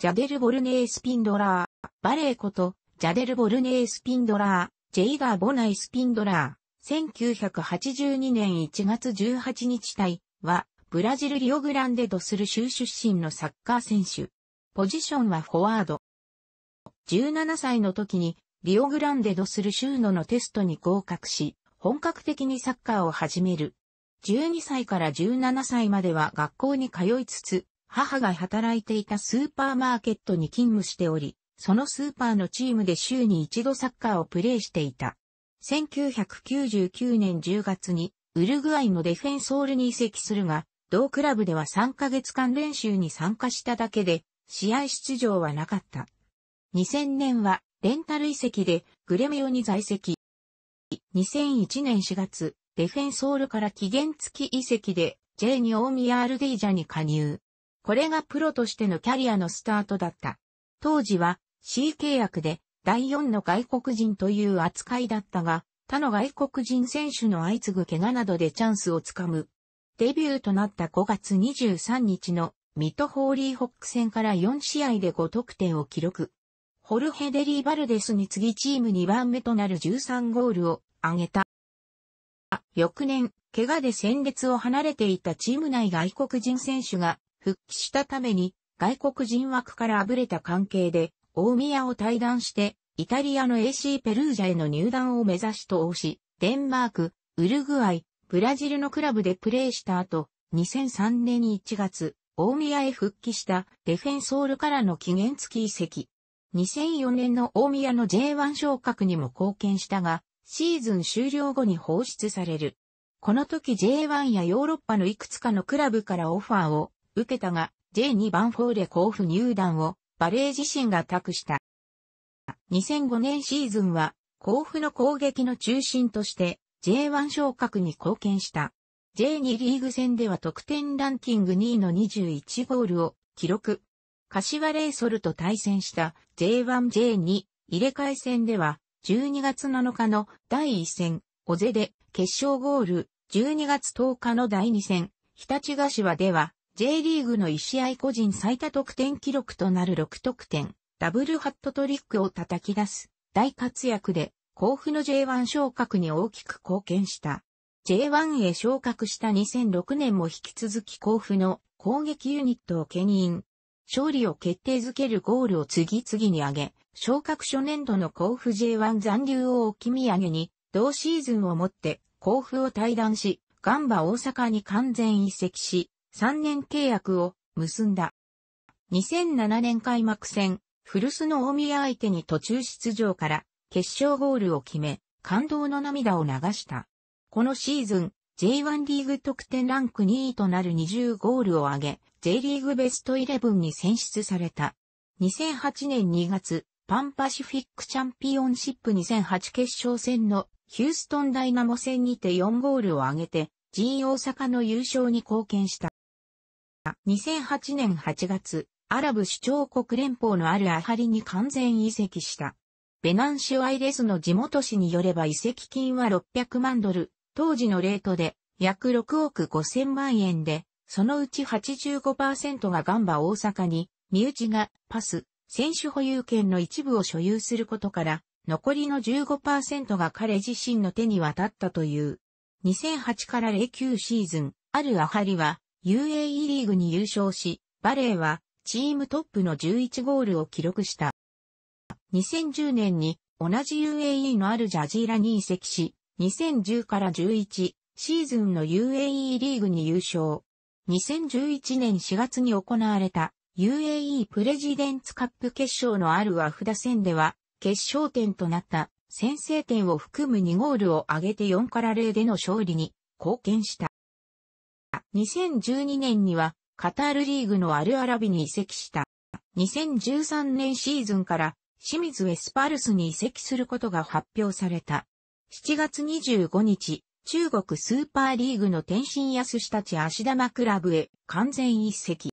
ジャデル・ボルネースピンドラー、バレーこと、ジャデル・ボルネースピンドラー、ジェイガー・ボナイスピンドラー、1982年1月18日対は、ブラジル・リオグランデドスル州出身のサッカー選手。ポジションはフォワード。17歳の時に、リオグランデドスル州ののテストに合格し、本格的にサッカーを始める。12歳から17歳までは学校に通いつつ、母が働いていたスーパーマーケットに勤務しており、そのスーパーのチームで週に一度サッカーをプレーしていた。1999年10月にウルグアイのデフェンソールに移籍するが、同クラブでは3ヶ月間練習に参加しただけで、試合出場はなかった。2000年はレンタル移籍でグレミオに在籍。2001年4月、デフェンソールから期限付き移籍で J オ大宮アルディージャに加入。これがプロとしてのキャリアのスタートだった。当時は C 契約で第4の外国人という扱いだったが、他の外国人選手の相次ぐ怪我などでチャンスをつかむ。デビューとなった5月23日のミッドホーリーホック戦から4試合で5得点を記録。ホルヘデリー・バルデスに次チーム2番目となる13ゴールを挙げた。翌年、怪我で戦列を離れていたチーム内外国人選手が復帰したために、外国人枠からあぶれた関係で、大宮を退団して、イタリアの AC ペルージャへの入団を目指し投し、デンマーク、ウルグアイ、ブラジルのクラブでプレーした後、2003年1月、大宮へ復帰したデフェンソールからの期限付き移籍。2004年の大宮の J1 昇格にも貢献したが、シーズン終了後に放出される。この時 J1 やヨーロッパのいくつかのクラブからオファーを受けたが、J2 番フォーレ甲府入団をバレー自身が託した。2005年シーズンは甲府の攻撃の中心として J1 昇格に貢献した。J2 リーグ戦では得点ランキング2位の21ゴールを記録。柏レイソルと対戦した J1J2 入れ替え戦では12月7日の第1戦、小瀬で決勝ゴール、12月10日の第2戦、日立ヶでは J リーグの1試合個人最多得点記録となる6得点、ダブルハットトリックを叩き出す大活躍で、甲府の J1 昇格に大きく貢献した。J1 へ昇格した2006年も引き続き甲府の攻撃ユニットを牽引。勝利を決定づけるゴールを次々に挙げ、昇格初年度の甲府 J1 残留を置き土産に、同シーズンをもって甲府を退団し、ガンバ大阪に完全移籍し、3年契約を結んだ。2007年開幕戦、古巣の大宮相手に途中出場から決勝ゴールを決め、感動の涙を流した。このシーズン、J1 リーグ得点ランク2位となる20ゴールを挙げ、J リーグベスト11に選出された。2008年2月、パンパシフィックチャンピオンシップ2008決勝戦のヒューストンダイナモ戦にて4ゴールを挙げて、G 大阪の優勝に貢献した。2008年8月、アラブ首長国連邦のあるアハリに完全移籍した。ベナンシュアイレスの地元紙によれば移籍金は600万ドル、当時のレートで約6億5000万円で、そのうち85%がガンバ大阪に、身内がパス、選手保有権の一部を所有することから、残りの15%が彼自身の手に渡ったという。2008から09シーズン、あるアハリは、UAE リーグに優勝し、バレーはチームトップの11ゴールを記録した。2010年に同じ UAE のあるジャジーラに移籍し、2010から11シーズンの UAE リーグに優勝。2011年4月に行われた UAE プレジデンツカップ決勝のあるアフダ戦では決勝点となった先制点を含む2ゴールを挙げて4から0での勝利に貢献した。2012年にはカタールリーグのアルアラビに移籍した。2013年シーズンから清水エスパルスに移籍することが発表された。7月25日、中国スーパーリーグの天津安たち足玉クラブへ完全移籍。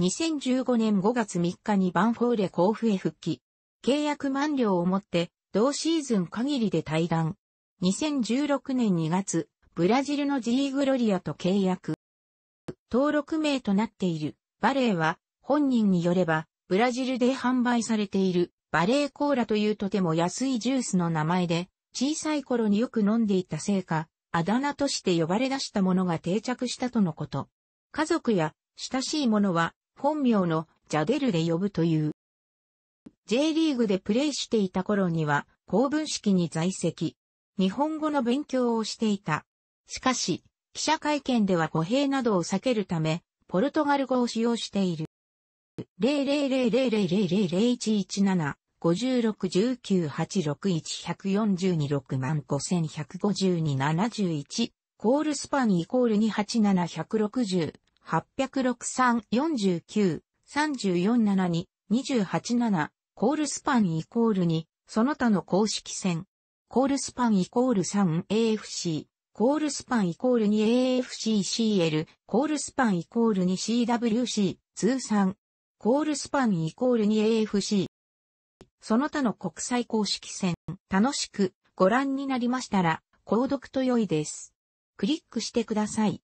2015年5月3日にバンフォーレ甲府へ復帰。契約満了をもって、同シーズン限りで退団。2016年2月、ブラジルのジーグロリアと契約。登録名となっているバレーは本人によればブラジルで販売されているバレーコーラというとても安いジュースの名前で小さい頃によく飲んでいたせいかあだ名として呼ばれ出したものが定着したとのこと。家族や親しい者は本名のジャデルで呼ぶという。J リーグでプレーしていた頃には公文式に在籍。日本語の勉強をしていた。しかし、記者会見では語弊などを避けるため、ポルトガル語を使用している。0000000117 5619861142万515271コールスパンイコール287160 86349 3472 287コールスパンイコール2その他の公式戦コールスパンイコール 3AFC コールスパンイコールに AFCCL、コールスパンイコールに CWC、通算。コールスパンイコールに AFC。その他の国際公式戦、楽しくご覧になりましたら、購読と良いです。クリックしてください。